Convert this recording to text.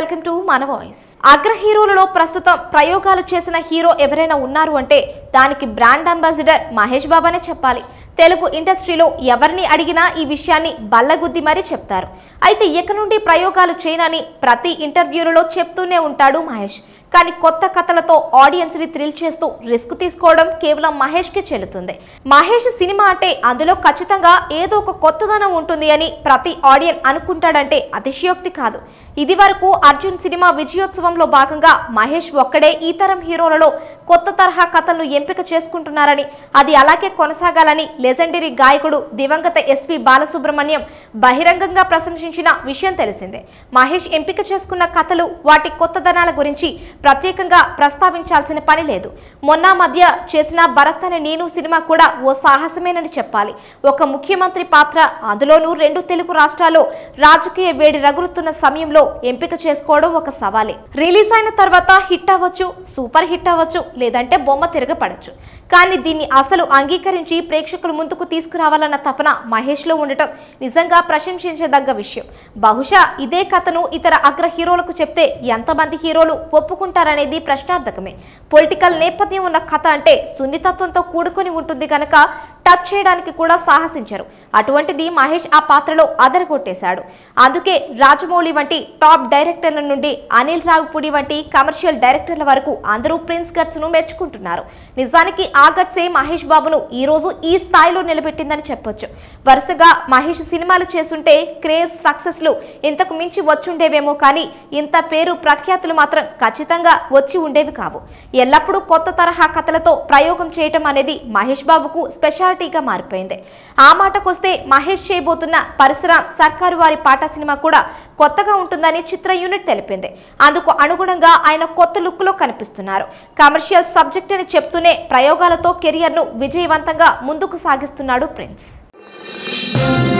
welcome to మన voice అగ్ర హీరోలలో ప్రస్తుతం ప్రయోగాలు చేసిన హీరో ఎవరైనా ఉన్నారు అంటే దానికి బ్రాండ్ అంబాసిడర్ మహేష్ బాబానే చెప్పాలి తెలుగు ఇండస్ట్రీలో ఎవరిని అడిగినా ఈ విషయాన్ని బల్లగుద్ది మరీ చెప్తారు అయితే ఇక నుండి ప్రయోగాలు చేయనని ప్రతి ఇంటర్వ్యూలలో చెప్తూనే ఉంటాడు మహేష్ కానీ కొత్త కథలతో ఆడియన్స్ ని థ్రిల్ చేస్తూ రిస్క్ తీసుకోవడం కేవలం మహేష్ కి చెల్లుతుంది మహేష్ సినిమా అంటే అందులో ఖచ్చితంగా ఏదో ఒక కొత్తదనం ఉంటుంది అని ప్రతి ఆడియన్ అనుకుంటాడంటే అతిశయోక్తి కాదు ఇది వరకు అర్జున్ సినిమా విజయోత్సవంలో భాగంగా మహేష్ ఒక్కడే ఈ తరం హీరోలలో కొత్త తరహా కథలను ఎంపిక చేసుకుంటున్నారని అది అలాగే కొనసాగాలని లెజెండరీ గాయకుడు దివంగత ఎస్పి బాలసుబ్రహ్మణ్యం బహిరంగంగా ప్రశంసించిన విషయం తెలిసిందే మహేష్ ఎంపిక చేసుకున్న కథలు వాటి కొత్తదనాల గురించి ప్రత్యేకంగా ప్రస్తావించాల్సిన పని లేదు మొన్న మధ్య చేసిన భరత్ అనే నేను సినిమా కూడా ఓ సాహసమేనని చెప్పాలి ఒక ముఖ్యమంత్రి పాత్ర అందులోనూ రెండు తెలుగు రాష్ట్రాల్లో రాజకీయ వేడి రగులుతున్న సమయంలో ఎంపిక చేసుకోవడం ఒక సవాలే రిలీజ్ అయిన తర్వాత హిట్ అవ్వచ్చు సూపర్ హిట్ అవ్వచ్చు లేదంటే బొమ్మ తిరగపడచ్చు కానీ దీన్ని అసలు అంగీకరించి ప్రేక్షకుల ముందుకు తీసుకురావాలన్న తపన మహేష్లో ఉండటం నిజంగా ప్రశంసించదగ్గ విషయం బహుశా ఇదే కథను ఇతర అగ్ర హీరోలకు చెప్తే ఎంతమంది హీరోలు ఒప్పుకుంటారు ఉంటారనేది ప్రశ్నార్థకమే పొలిటికల్ నేపథ్యం ఉన్న కథ అంటే సున్నితత్వంతో కూడుకొని ఉంటుంది కనుక టచ్ చేయడానికి కూడా సాహసించారు అటువంటిది మహేష్ ఆ పాత్రలో కొట్టేశాడు అందుకే రాజమౌళి వంటి టాప్ డైరెక్టర్ల నుండి అనిల్ రావుపూడి వంటి కమర్షియల్ డైరెక్టర్ల వరకు అందరూ ప్రిన్స్ గట్స్ ను మెచ్చుకుంటున్నారు నిజానికి ఆ గట్సే మహేష్ బాబును ఈ రోజు ఈ స్థాయిలో నిలబెట్టిందని చెప్పొచ్చు వరుసగా మహేష్ సినిమాలు చేస్తుంటే క్రేజ్ సక్సెస్లు ఇంతకు మించి వచ్చుండేవేమో కానీ ఇంత పేరు ప్రఖ్యాతులు మాత్రం ఖచ్చితంగా వచ్చి ఉండేవి కావు ఎల్లప్పుడూ కొత్త తరహా కథలతో ప్రయోగం చేయటం అనేది మహేష్ బాబుకు స్పెషల్ మెజారిటీగా మారిపోయింది ఆ మాటకొస్తే మహేష్ చేయబోతున్న పరశురాం సర్కారు వారి పాట సినిమా కూడా కొత్తగా ఉంటుందని చిత్ర యూనిట్ తెలిపింది అందుకు అనుగుణంగా ఆయన కొత్త లుక్ లో కనిపిస్తున్నారు కమర్షియల్ సబ్జెక్ట్ అని చెప్తూనే ప్రయోగాలతో ను విజయవంతంగా ముందుకు సాగిస్తున్నాడు ప్రిన్స్